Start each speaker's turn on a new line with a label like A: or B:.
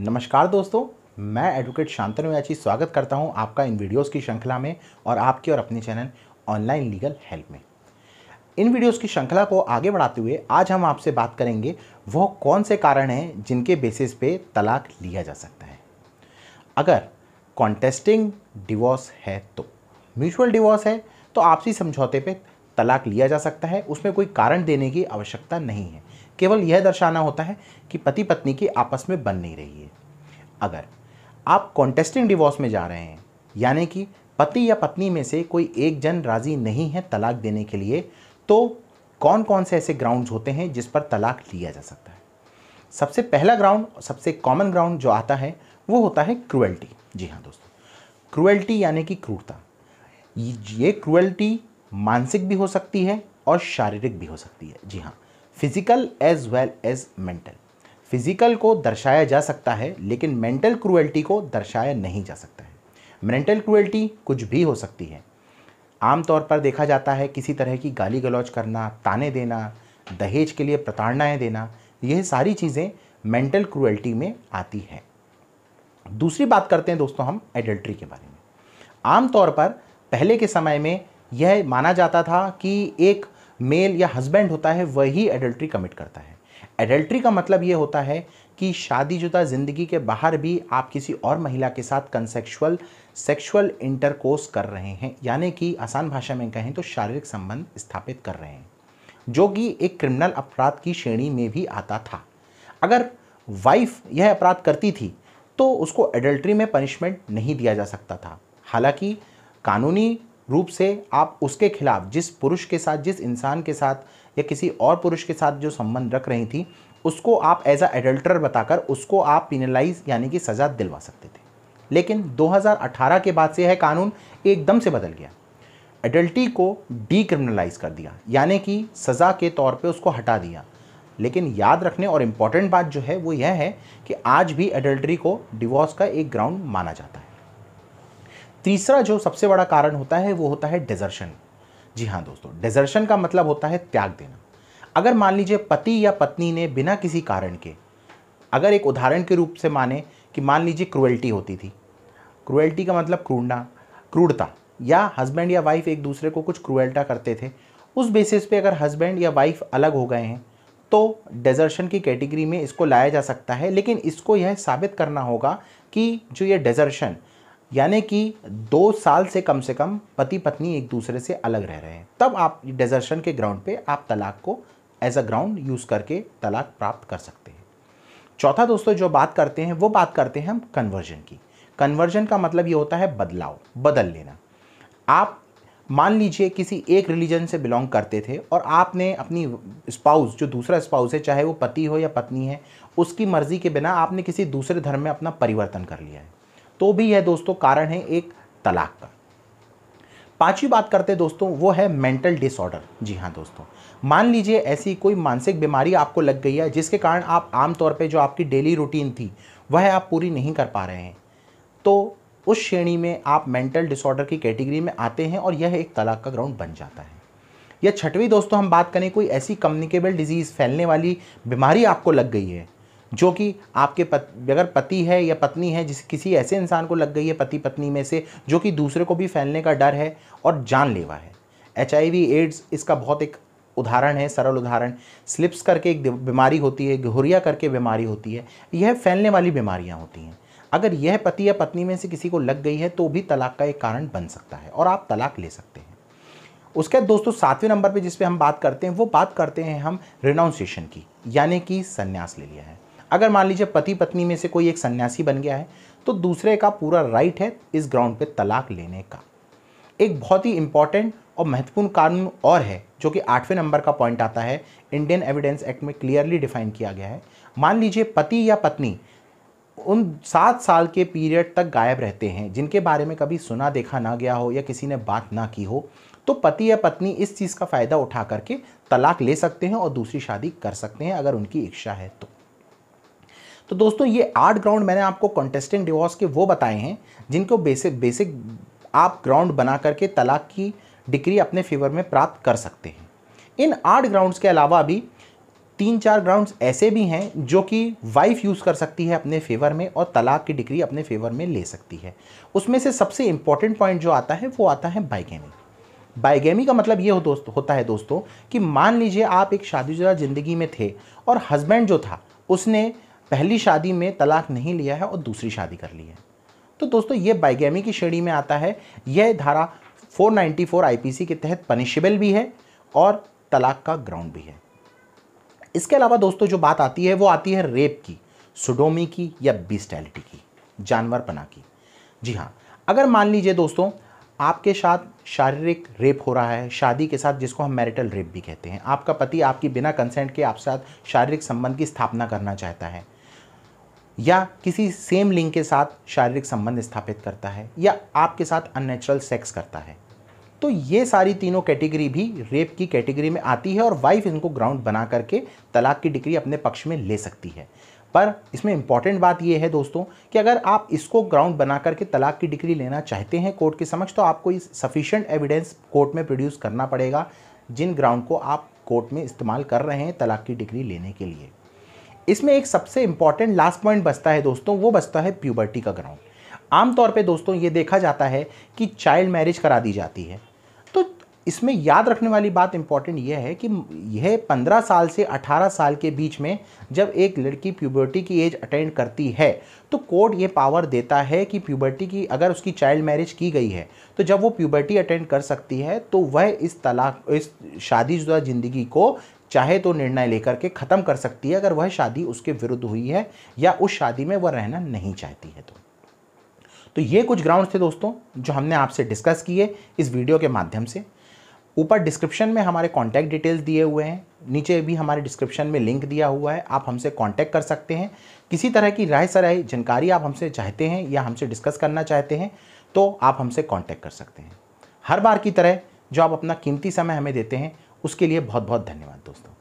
A: नमस्कार दोस्तों मैं एडवोकेट शांतनु याची स्वागत करता हूं आपका इन वीडियोस की श्रृंखला में और आपके और अपने चैनल ऑनलाइन लीगल हेल्प में इन वीडियोस की श्रृंखला को आगे बढ़ाते हुए आज हम आपसे बात करेंगे वह कौन से कारण हैं जिनके बेसिस पे तलाक लिया जा सकता है अगर कॉन्टेस्टिंग डिवोर्स है तो म्यूचुअल डिवोर्स है तो आपसी समझौते पर तलाक लिया जा सकता है उसमें कोई कारण देने की आवश्यकता नहीं है केवल यह दर्शाना होता है कि पति पत्नी की आपस में बन नहीं रही है अगर आप कॉन्टेस्टिंग डिवोर्स में जा रहे हैं यानी कि पति या पत्नी में से कोई एक जन राज़ी नहीं है तलाक देने के लिए तो कौन कौन से ऐसे ग्राउंड्स होते हैं जिस पर तलाक लिया जा सकता है सबसे पहला ग्राउंड सबसे कॉमन ग्राउंड जो आता है वो होता है क्रुएल्टी जी हाँ दोस्तों क्रुएल्टी यानी कि क्रूरता ये क्रुएल्टी मानसिक भी हो सकती है और शारीरिक भी हो सकती है जी हाँ physical as well as mental physical को दर्शाया जा सकता है लेकिन मेंटल क्रुएल्टी को दर्शाया नहीं जा सकता है मेंटल क्रुएल्टी कुछ भी हो सकती है आमतौर पर देखा जाता है किसी तरह की गाली गलौज करना ताने देना दहेज के लिए प्रताड़नाएँ देना यह सारी चीज़ें मेंटल क्रुएल्टी में आती हैं दूसरी बात करते हैं दोस्तों हम एडल्ट्री के बारे में आमतौर पर पहले के समय में यह माना जाता था कि एक मेल या हस्बैंड होता है वही एडल्ट्री कमिट करता है एडल्ट्री का मतलब ये होता है कि शादीशुदा ज़िंदगी के बाहर भी आप किसी और महिला के साथ कंसेक्शुअल सेक्शुअल इंटरकोर्स कर रहे हैं यानी कि आसान भाषा में कहें तो शारीरिक संबंध स्थापित कर रहे हैं जो कि एक क्रिमिनल अपराध की श्रेणी में भी आता था अगर वाइफ यह अपराध करती थी तो उसको एडल्ट्री में पनिशमेंट नहीं दिया जा सकता था हालांकि कानूनी रूप से आप उसके खिलाफ जिस पुरुष के साथ जिस इंसान के साथ या किसी और पुरुष के साथ जो संबंध रख रही थी उसको आप एज अ एडल्टर बताकर उसको आप पिनलाइज यानी कि सज़ा दिलवा सकते थे लेकिन 2018 के बाद से यह कानून एकदम से बदल गया एडल्टी को डीक्रिमिनलाइज कर दिया यानी कि सज़ा के तौर पे उसको हटा दिया लेकिन याद रखने और इम्पॉर्टेंट बात जो है वो यह है कि आज भी एडल्ट्री को डिवोर्स का एक ग्राउंड माना जाता है तीसरा जो सबसे बड़ा कारण होता है वो होता है डेजर्शन जी हाँ दोस्तों डेजर्शन का मतलब होता है त्याग देना अगर मान लीजिए पति या पत्नी ने बिना किसी कारण के अगर एक उदाहरण के रूप से माने कि मान लीजिए क्रुएल्टी होती थी क्रुएल्टी का मतलब क्रूडना क्रूरता या हस्बैंड या वाइफ एक दूसरे को कुछ क्रुएल्टा करते थे उस बेसिस पे अगर हस्बैंड या वाइफ अलग हो गए हैं तो डेजर्शन की कैटेगरी में इसको लाया जा सकता है लेकिन इसको यह साबित करना होगा कि जो ये डेजर्शन यानी कि दो साल से कम से कम पति पत्नी एक दूसरे से अलग रह रहे हैं तब आप डेजर्शन के ग्राउंड पे आप तलाक को एज अ ग्राउंड यूज़ करके तलाक प्राप्त कर सकते हैं चौथा दोस्तों जो बात करते हैं वो बात करते हैं हम कन्वर्जन की कन्वर्जन का मतलब ये होता है बदलाव बदल लेना आप मान लीजिए किसी एक रिलीजन से बिलोंग करते थे और आपने अपनी स्पाउस जो दूसरा स्पाउस है चाहे वो पति हो या पत्नी है उसकी मर्ज़ी के बिना आपने किसी दूसरे धर्म में अपना परिवर्तन कर लिया है तो भी यह दोस्तों कारण है एक तलाक का पांचवी बात करते दोस्तों वो है मेंटल डिसऑर्डर जी हाँ दोस्तों मान लीजिए ऐसी कोई मानसिक बीमारी आपको लग गई है जिसके कारण आप आमतौर पर जो आपकी डेली रूटीन थी वह आप पूरी नहीं कर पा रहे हैं तो उस श्रेणी में आप मेंटल डिसऑर्डर की कैटेगरी में आते हैं और यह एक तलाक का ग्राउंड बन जाता है या छठवीं दोस्तों हम बात करें कोई ऐसी कम्युनिकेबल डिजीज़ फैलने वाली बीमारी आपको लग गई है जो कि आपके पत अगर पति है या पत्नी है जिस किसी ऐसे इंसान को लग गई है पति पत्नी में से जो कि दूसरे को भी फैलने का डर है और जानलेवा है एच एड्स इसका बहुत एक उदाहरण है सरल उदाहरण स्लिप्स करके एक बीमारी होती है घुरिया करके बीमारी होती है यह फैलने वाली बीमारियाँ होती हैं अगर यह पति या पत्नी में से किसी को लग गई है तो भी तलाक का एक कारण बन सकता है और आप तलाक ले सकते हैं उसके बाद दोस्तों सातवें नंबर पे जिस पे हम बात करते हैं वो बात करते हैं हम रिनाउंसिएशन की यानी कि संन्यास ले लिया है अगर मान लीजिए पति पत्नी में से कोई एक सन्यासी बन गया है तो दूसरे का पूरा राइट है इस ग्राउंड पे तलाक लेने का एक बहुत ही इंपॉर्टेंट और महत्वपूर्ण कानून और है जो कि आठवें नंबर का पॉइंट आता है इंडियन एविडेंस एक्ट में क्लियरली डिफाइन किया गया है मान लीजिए पति या पत्नी उन सात साल के पीरियड तक गायब रहते हैं जिनके बारे में कभी सुना देखा ना गया हो या किसी ने बात ना की हो तो पति या पत्नी इस चीज़ का फ़ायदा उठा करके तलाक ले सकते हैं और दूसरी शादी कर सकते हैं अगर उनकी इच्छा है तो तो दोस्तों ये आठ ग्राउंड मैंने आपको कॉन्टेस्टिंग डिवोर्स के वो बताए हैं जिनको बेसिक बेसिक आप ग्राउंड बना करके तलाक की डिग्री अपने फेवर में प्राप्त कर सकते हैं इन आठ ग्राउंड्स के अलावा भी तीन चार ग्राउंड्स ऐसे भी हैं जो कि वाइफ यूज़ कर सकती है अपने फेवर में और तलाक की डिग्री अपने फेवर में ले सकती है उसमें से सबसे इम्पॉर्टेंट पॉइंट जो आता है वो आता है बाइगेमी बाइगेमी का मतलब ये हो दोस्त होता है दोस्तों कि मान लीजिए आप एक शादीशुदा ज़िंदगी में थे और हस्बैंड जो था उसने पहली शादी में तलाक नहीं लिया है और दूसरी शादी कर ली है तो दोस्तों ये बाइगेमी की श्रेणी में आता है यह धारा 494 आईपीसी के तहत पनिशेबल भी है और तलाक का ग्राउंड भी है इसके अलावा दोस्तों जो बात आती है वो आती है रेप की सुडोमी की या बिस्टैलिटी की जानवर पना की जी हाँ अगर मान लीजिए दोस्तों आपके साथ शारीरिक रेप हो रहा है शादी के साथ जिसको हम मैरिटल रेप भी कहते हैं आपका पति आपकी बिना कंसेंट के आपके साथ शारीरिक संबंध की स्थापना करना चाहता है या किसी सेम लिंग के साथ शारीरिक संबंध स्थापित करता है या आपके साथ अननेचुरल सेक्स करता है तो ये सारी तीनों कैटेगरी भी रेप की कैटेगरी में आती है और वाइफ इनको ग्राउंड बना करके तलाक की डिग्री अपने पक्ष में ले सकती है पर इसमें इंपॉर्टेंट बात यह है दोस्तों कि अगर आप इसको ग्राउंड बना करके तलाक की डिग्री लेना चाहते हैं कोर्ट के समक्ष तो आपको इस सफिशेंट एविडेंस कोर्ट में प्रोड्यूस करना पड़ेगा जिन ग्राउंड को आप कोर्ट में इस्तेमाल कर रहे हैं तलाक की डिग्री लेने के लिए इसमें एक सबसे इंपॉर्टेंट लास्ट पॉइंट बचता है दोस्तों वो बचता है प्यूबर्टी का ग्राउंड आमतौर पे दोस्तों ये देखा जाता है कि चाइल्ड मैरिज करा दी जाती है तो इसमें याद रखने वाली बात इंपॉर्टेंट यह है कि यह पंद्रह साल से अठारह साल के बीच में जब एक लड़की प्यूबर्टी की एज अटेंड करती है तो कोर्ट ये पावर देता है कि प्यूबर्टी की अगर उसकी चाइल्ड मैरिज की गई है तो जब वो प्यूबर्टी अटेंड कर सकती है तो वह इस तलाक इस शादीशुदा ज़िंदगी को चाहे तो निर्णय लेकर के ख़त्म कर सकती है अगर वह शादी उसके विरुद्ध हुई है या उस शादी में वह रहना नहीं चाहती है तो तो ये कुछ ग्राउंड्स थे दोस्तों जो हमने आपसे डिस्कस किए इस वीडियो के माध्यम से ऊपर डिस्क्रिप्शन में हमारे कॉन्टैक्ट डिटेल्स दिए हुए हैं नीचे भी हमारे डिस्क्रिप्शन में लिंक दिया हुआ है आप हमसे कॉन्टैक्ट कर सकते हैं किसी तरह की राय सराय जानकारी आप हमसे चाहते हैं या हमसे डिस्कस करना चाहते हैं तो आप हमसे कॉन्टैक्ट कर सकते हैं हर बार की तरह जो आप अपना कीमती समय हमें देते हैं उसके लिए बहुत बहुत धन्यवाद दोस्तों